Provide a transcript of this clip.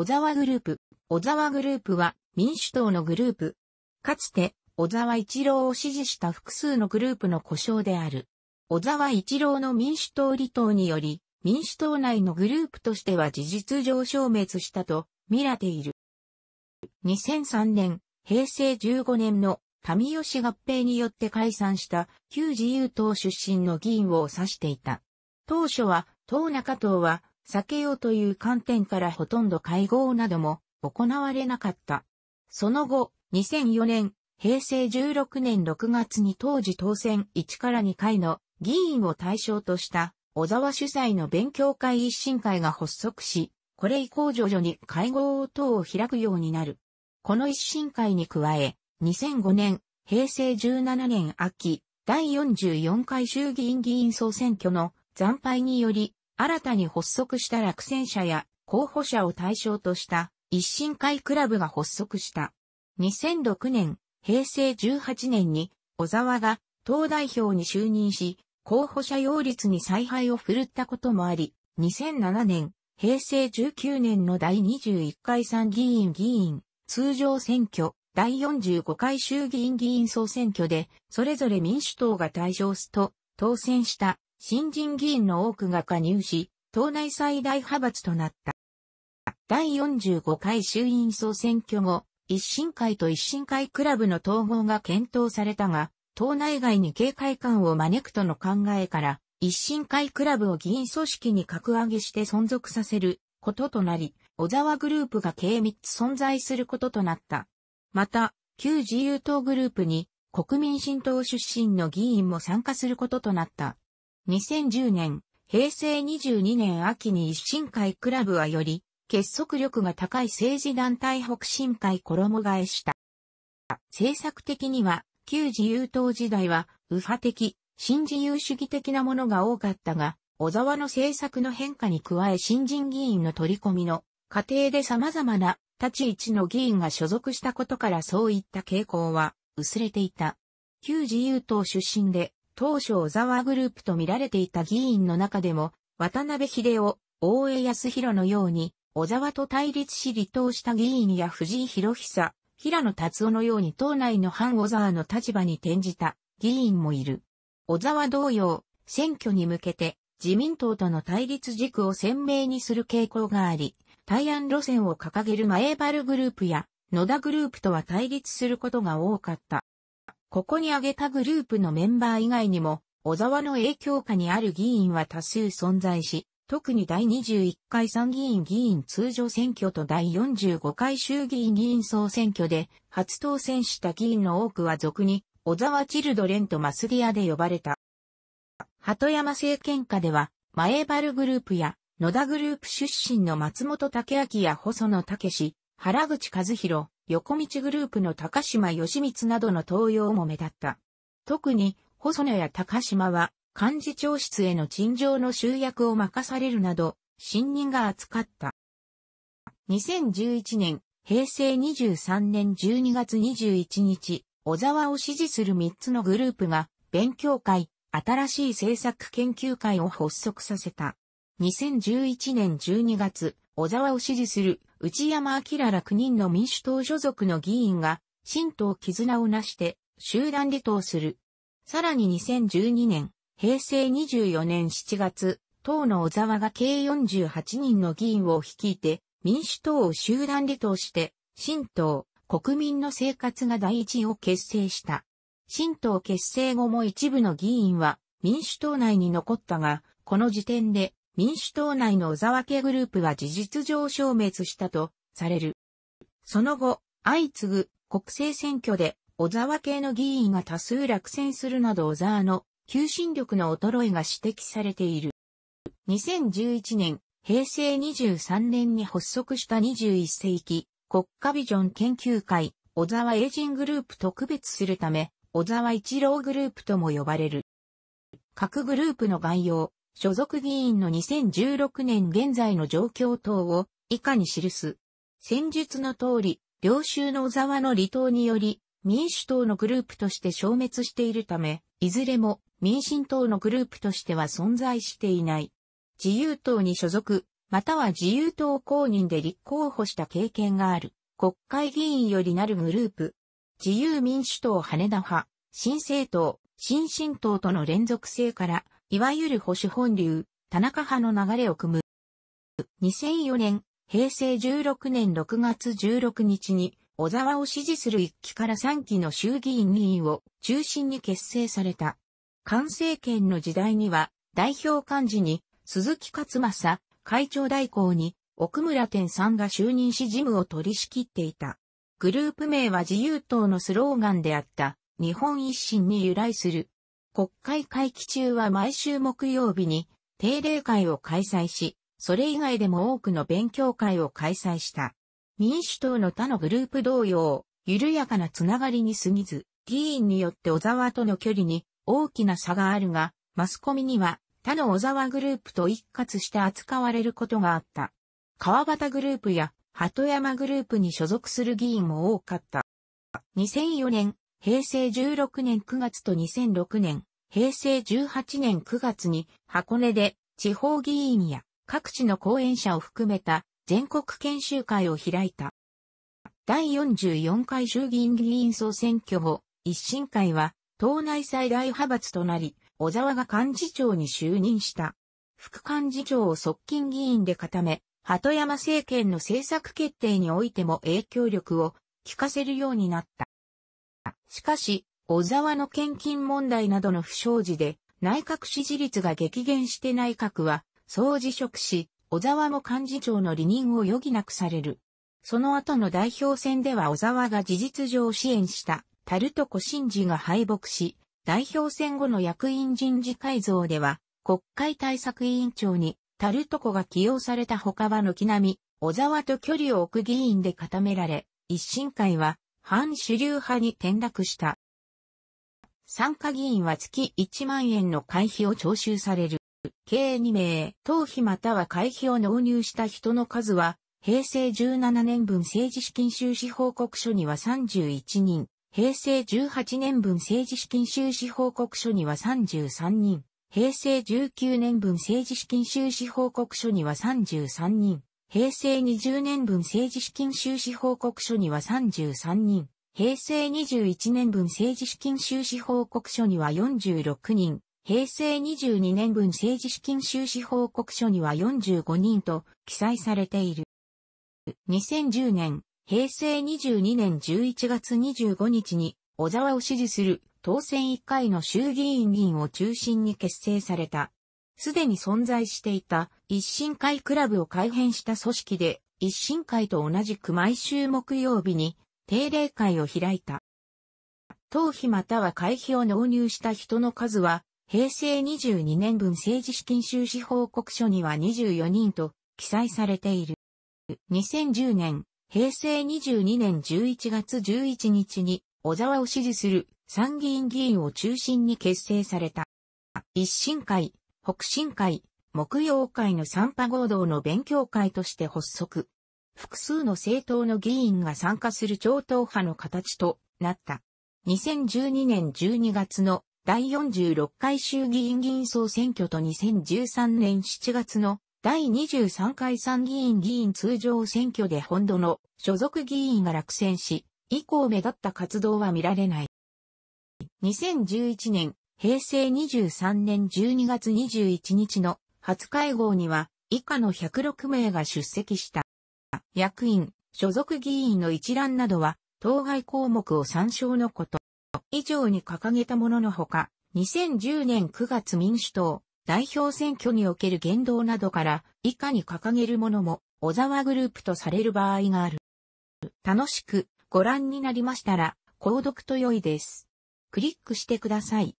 小沢グループ。小沢グループは民主党のグループ。かつて、小沢一郎を支持した複数のグループの故障である。小沢一郎の民主党離党により、民主党内のグループとしては事実上消滅したと見られている。2003年、平成15年の民吉合併によって解散した旧自由党出身の議員を指していた。当初は、党中党は避けようという観点からほとんど会合なども行われなかった。その後、2004年、平成16年6月に当時当選1から2回の議員を対象とした小沢主催の勉強会一審会が発足し、これ以降徐々に会合等を開くようになる。この一審会に加え、2005年、平成17年秋、第44回衆議院議員総選挙の惨敗により、新たに発足した落選者や候補者を対象とした一新会クラブが発足した。2006年、平成18年に小沢が党代表に就任し、候補者擁立に采配を振るったこともあり、2007年、平成19年の第21回参議院議員、通常選挙、第45回衆議院議員総選挙で、それぞれ民主党が対象すと、当選した新人議員の多くが加入し、党内最大派閥となった。第45回衆院総選挙後、一審会と一審会クラブの統合が検討されたが、党内外に警戒感を招くとの考えから、一審会クラブを議員組織に格上げして存続させることとなり、小沢グループが計3つ存在することとなった。また、旧自由党グループに国民新党出身の議員も参加することとなった。2010年、平成22年秋に一新会クラブはより、結束力が高い政治団体北新会衣替えした。政策的には、旧自由党時代は、右派的、新自由主義的なものが多かったが、小沢の政策の変化に加え新人議員の取り込みの過程で様々な立ち位置の議員が所属したことからそういった傾向は薄れていた。旧自由党出身で当初小沢グループと見られていた議員の中でも、渡辺秀夫、大江康弘のように、小沢と対立し離党した議員や藤井博久、平野達夫のように党内の反小沢の立場に転じた議員もいる。小沢同様、選挙に向けて自民党との対立軸を鮮明にする傾向があり、対案路線を掲げる前原グループや野田グループとは対立することが多かった。ここに挙げたグループのメンバー以外にも、小沢の影響下にある議員は多数存在し、特に第21回参議院議員通常選挙と第45回衆議院議員総選挙で初当選した議員の多くは俗に小沢チルドレンとマスディアで呼ばれた。鳩山政権下では、前原グループや野田グループ出身の松本武明や細野武原口和弘、横道グループの高島義光などの登用も目立った。特に、細野や高島は、幹事長室への陳情の集約を任されるなど、信任が厚かった。2011年、平成23年12月21日、小沢を支持する3つのグループが、勉強会、新しい政策研究会を発足させた。2011年12月、小沢を支持する内山明ら9人の民主党所属の議員が、新党絆を成して集団離党する。さらに2012年、平成24年7月、党の小沢が計48人の議員を率いて、民主党を集団離党して、新党、国民の生活が第一を結成した。新党結成後も一部の議員は民主党内に残ったが、この時点で民主党内の小沢家グループは事実上消滅したとされる。その後、相次ぐ国政選挙で小沢系の議員が多数落選するなど小沢の求心力の衰えが指摘されている。2011年、平成23年に発足した21世紀国家ビジョン研究会、小沢エイジングループと区別するため、小沢一郎グループとも呼ばれる。各グループの概要、所属議員の2016年現在の状況等を以下に記す。戦術の通り、領州の小沢の離党により、民主党のグループとして消滅しているため、いずれも民進党のグループとしては存在していない。自由党に所属、または自由党公認で立候補した経験がある、国会議員よりなるグループ。自由民主党羽田派、新政党、新進党との連続性から、いわゆる保守本流、田中派の流れを組む。2004年、平成16年6月16日に、小沢を支持する1期から3期の衆議院議員を中心に結成された。菅政権の時代には、代表幹事に、鈴木勝正、会長代行に、奥村天さんが就任し事務を取り仕切っていた。グループ名は自由党のスローガンであった、日本一新に由来する。国会会期中は毎週木曜日に定例会を開催し、それ以外でも多くの勉強会を開催した。民主党の他のグループ同様、緩やかなつながりに過ぎず、議員によって小沢との距離に大きな差があるが、マスコミには他の小沢グループと一括して扱われることがあった。川端グループや鳩山グループに所属する議員も多かった。2004年、平成16年9月と2006年、平成18年9月に箱根で地方議員や各地の講演者を含めた全国研修会を開いた。第44回衆議院議員総選挙後、一審会は党内最大派閥となり、小沢が幹事長に就任した。副幹事長を側近議員で固め、鳩山政権の政策決定においても影響力を聞かせるようになった。しかし、小沢の献金問題などの不祥事で、内閣支持率が激減して内閣は、総辞職し、小沢も幹事長の離任を余儀なくされる。その後の代表選では小沢が事実上支援したタルトコ新治が敗北し、代表選後の役員人事改造では、国会対策委員長にタルトコが起用された他は軒並み、小沢と距離を置く議員で固められ、一審会は反主流派に転落した。参加議員は月1万円の会費を徴収される。計2名、党費または会費を納入した人の数は、平成17年分政治資金収支報告書には31人、平成18年分政治資金収支報告書には33人、平成19年分政治資金収支報告書には33人、平成20年分政治資金収支報告書には33人、平成21年分政治資金収支報告書には46人、平成22年分政治資金収支報告書には45人と記載されている。2010年、平成22年11月25日に小沢を支持する当選1回の衆議院議員を中心に結成されたすでに存在していた一新会クラブを改編した組織で、一新会と同じく毎週木曜日に定例会を開いた。党費または会費を納入した人の数は、平成22年分政治資金収支報告書には24人と記載されている。2010年、平成22年11月11日に小沢を支持する参議院議員を中心に結成された。一新会、北進会、木曜会の参加合同の勉強会として発足。複数の政党の議員が参加する超党派の形となった。2012年12月の第46回衆議院議員総選挙と2013年7月の第23回参議院議員通常選挙で本土の所属議員が落選し、以降目立った活動は見られない。2011年平成23年12月21日の初会合には以下の106名が出席した。役員、所属議員の一覧などは当該項目を参照のこと。以上に掲げたもののほか、2010年9月民主党代表選挙における言動などから以下に掲げるものも小沢グループとされる場合がある。楽しくご覧になりましたら、購読と良いです。クリックしてください。